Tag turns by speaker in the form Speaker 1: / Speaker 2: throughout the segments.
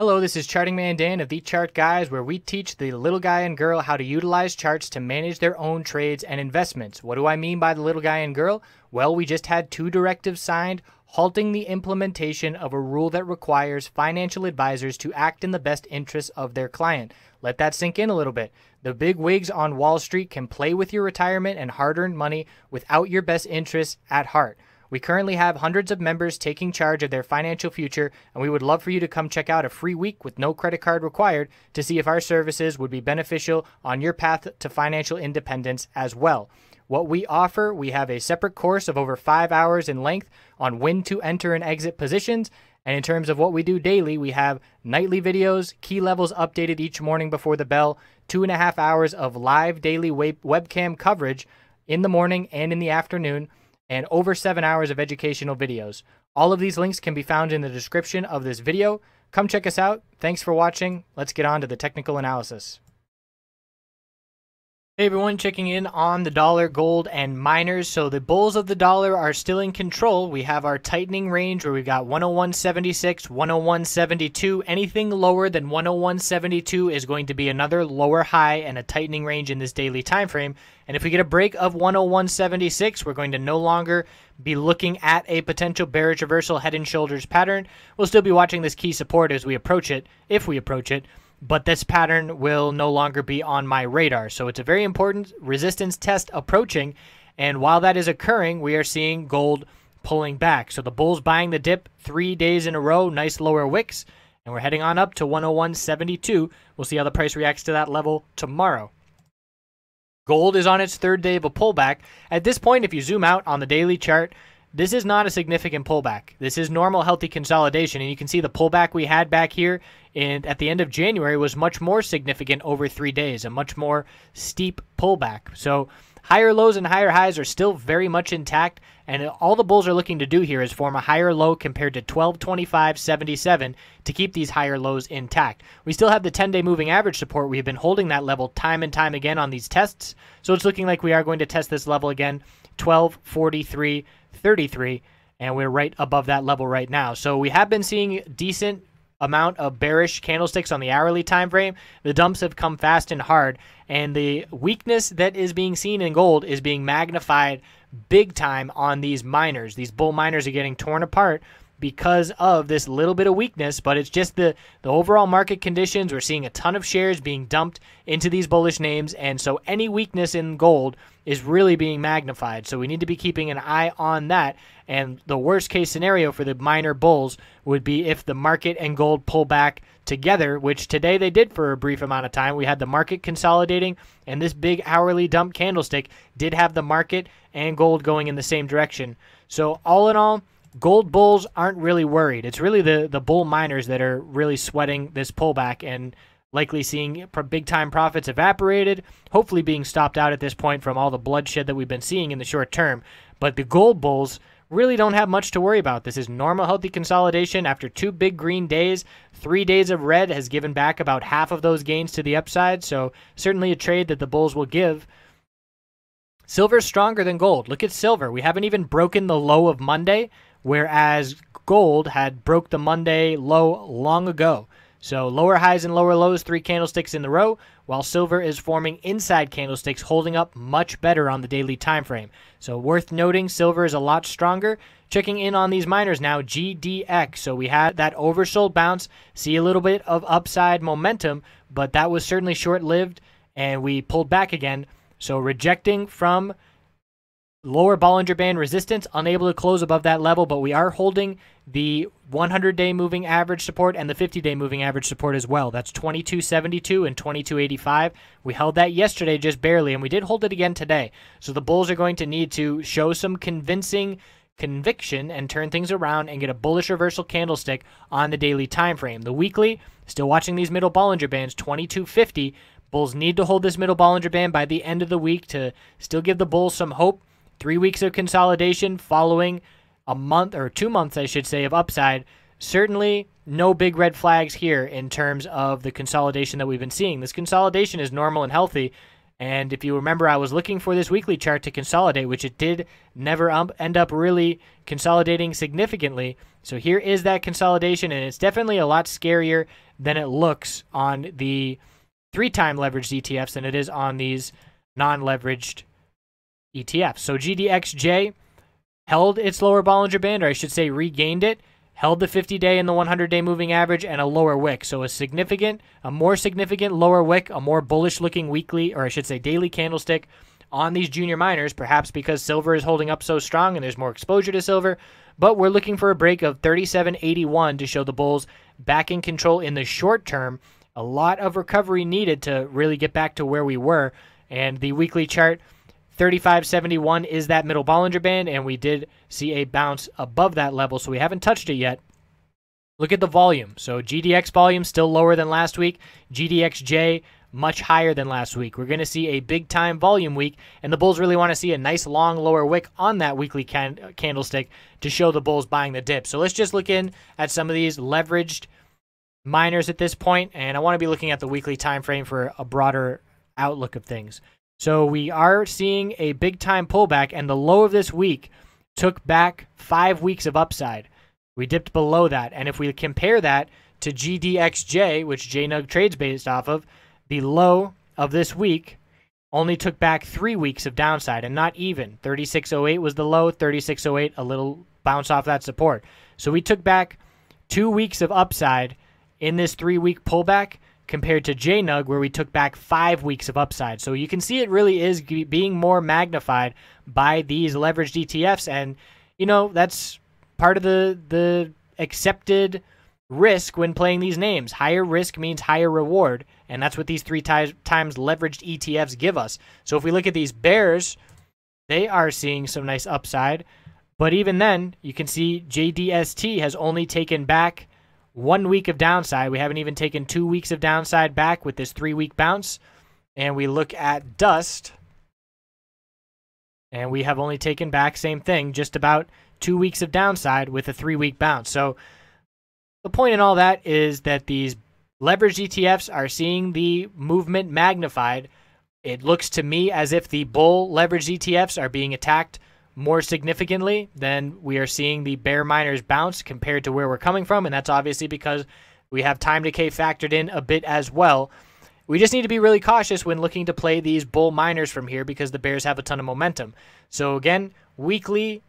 Speaker 1: Hello, this is Charting Man Dan of The Chart Guys, where we teach the little guy and girl how to utilize charts to manage their own trades and investments. What do I mean by the little guy and girl? Well, we just had two directives signed halting the implementation of a rule that requires financial advisors to act in the best interests of their client. Let that sink in a little bit. The big wigs on Wall Street can play with your retirement and hard earned money without your best interests at heart. We currently have hundreds of members taking charge of their financial future, and we would love for you to come check out a free week with no credit card required to see if our services would be beneficial on your path to financial independence as well. What we offer, we have a separate course of over five hours in length on when to enter and exit positions. And in terms of what we do daily, we have nightly videos, key levels updated each morning before the bell, two and a half hours of live daily web- webcam coverage in the morning and in the afternoon and over seven hours of educational videos. All of these links can be found in the description of this video. Come check us out. Thanks for watching. Let's get on to the technical analysis. Hey everyone, checking in on the dollar, gold, and miners. So the bulls of the dollar are still in control. We have our tightening range where we've got 101.76, 101.72. Anything lower than 101.72 is going to be another lower high and a tightening range in this daily time frame. And if we get a break of 101.76, we're going to no longer be looking at a potential bearish reversal head and shoulders pattern. We'll still be watching this key support as we approach it, if we approach it but this pattern will no longer be on my radar. So it's a very important resistance test approaching. And while that is occurring, we are seeing gold pulling back. So the bulls buying the dip three days in a row, nice lower wicks. And we're heading on up to 101.72. We'll see how the price reacts to that level tomorrow. Gold is on its third day of a pullback. At this point, if you zoom out on the daily chart, this is not a significant pullback. This is normal, healthy consolidation. And you can see the pullback we had back here in, at the end of January was much more significant over three days, a much more steep pullback. So higher lows and higher highs are still very much intact. And all the bulls are looking to do here is form a higher low compared to 1225.77 to keep these higher lows intact. We still have the 10 day moving average support. We've been holding that level time and time again on these tests. So it's looking like we are going to test this level again, 1243. 33, and we're right above that level right now. So we have been seeing decent amount of bearish candlesticks on the hourly time frame. The dumps have come fast and hard, and the weakness that is being seen in gold is being magnified big time on these miners. These bull miners are getting torn apart because of this little bit of weakness, but it's just the, the overall market conditions. We're seeing a ton of shares being dumped into these bullish names, and so any weakness in gold is really being magnified. So we need to be keeping an eye on that. And the worst case scenario for the minor bulls would be if the market and gold pull back together, which today they did for a brief amount of time. We had the market consolidating, and this big hourly dump candlestick did have the market and gold going in the same direction. So, all in all, gold bulls aren't really worried. It's really the the bull miners that are really sweating this pullback and likely seeing big time profits evaporated, hopefully being stopped out at this point from all the bloodshed that we've been seeing in the short term. But the gold bulls really don't have much to worry about. This is normal healthy consolidation after two big green days. 3 days of red has given back about half of those gains to the upside, so certainly a trade that the bulls will give. Silver's stronger than gold. Look at silver. We haven't even broken the low of Monday whereas gold had broke the Monday low long ago. So lower highs and lower lows, three candlesticks in the row, while silver is forming inside candlesticks, holding up much better on the daily time frame. So worth noting, silver is a lot stronger. Checking in on these miners now, GDX. So we had that oversold bounce, see a little bit of upside momentum, but that was certainly short-lived, and we pulled back again. So rejecting from lower Bollinger Band resistance, unable to close above that level, but we are holding the 100-day moving average support and the 50-day moving average support as well. That's 2272 and 2285. We held that yesterday just barely, and we did hold it again today. So the Bulls are going to need to show some convincing conviction and turn things around and get a bullish reversal candlestick on the daily time frame. The weekly, still watching these middle Bollinger Bands, 2250. Bulls need to hold this middle Bollinger Band by the end of the week to still give the Bulls some hope Three weeks of consolidation following a month or two months, I should say, of upside. Certainly no big red flags here in terms of the consolidation that we've been seeing. This consolidation is normal and healthy. And if you remember, I was looking for this weekly chart to consolidate, which it did never um, end up really consolidating significantly. So here is that consolidation, and it's definitely a lot scarier than it looks on the three-time leveraged ETFs than it is on these non-leveraged ETF. So GDXJ held its lower Bollinger Band, or I should say regained it, held the 50 day and the 100 day moving average and a lower wick. So a significant, a more significant lower wick, a more bullish looking weekly, or I should say daily candlestick on these junior miners, perhaps because silver is holding up so strong and there's more exposure to silver. But we're looking for a break of 37.81 to show the bulls back in control in the short term. A lot of recovery needed to really get back to where we were. And the weekly chart 3571 is that middle Bollinger Band, and we did see a bounce above that level, so we haven't touched it yet. Look at the volume. So GDX volume still lower than last week. GDXJ much higher than last week. We're going to see a big time volume week, and the bulls really want to see a nice long lower wick on that weekly can uh, candlestick to show the bulls buying the dip. So let's just look in at some of these leveraged miners at this point, and I want to be looking at the weekly time frame for a broader outlook of things. So we are seeing a big time pullback, and the low of this week took back five weeks of upside. We dipped below that. And if we compare that to GDXJ, which JNUG trades based off of, the low of this week only took back three weeks of downside and not even. 3608 was the low, 3608, a little bounce off that support. So we took back two weeks of upside in this three week pullback compared to JNUG, where we took back five weeks of upside. So you can see it really is being more magnified by these leveraged ETFs. And, you know, that's part of the, the accepted risk when playing these names. Higher risk means higher reward. And that's what these three times leveraged ETFs give us. So if we look at these bears, they are seeing some nice upside. But even then, you can see JDST has only taken back one week of downside. We haven't even taken two weeks of downside back with this three week bounce. And we look at Dust. And we have only taken back, same thing, just about two weeks of downside with a three week bounce. So the point in all that is that these leveraged ETFs are seeing the movement magnified. It looks to me as if the bull leveraged ETFs are being attacked more significantly than we are seeing the bear miners bounce compared to where we're coming from. And that's obviously because we have time decay factored in a bit as well. We just need to be really cautious when looking to play these bull miners from here because the Bears have a ton of momentum. So again, weekly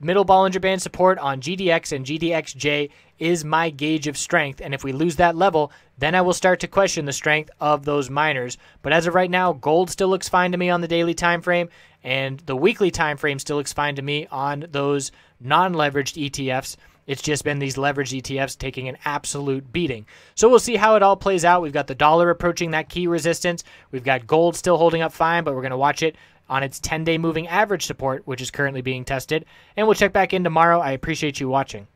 Speaker 1: middle Bollinger Band support on GDX and GDXJ is my gauge of strength. And if we lose that level, then I will start to question the strength of those miners. But as of right now, gold still looks fine to me on the daily time frame, and the weekly time frame still looks fine to me on those non-leveraged ETFs. It's just been these leveraged ETFs taking an absolute beating. So we'll see how it all plays out. We've got the dollar approaching that key resistance. We've got gold still holding up fine, but we're going to watch it on its 10 day moving average support, which is currently being tested. And we'll check back in tomorrow. I appreciate you watching.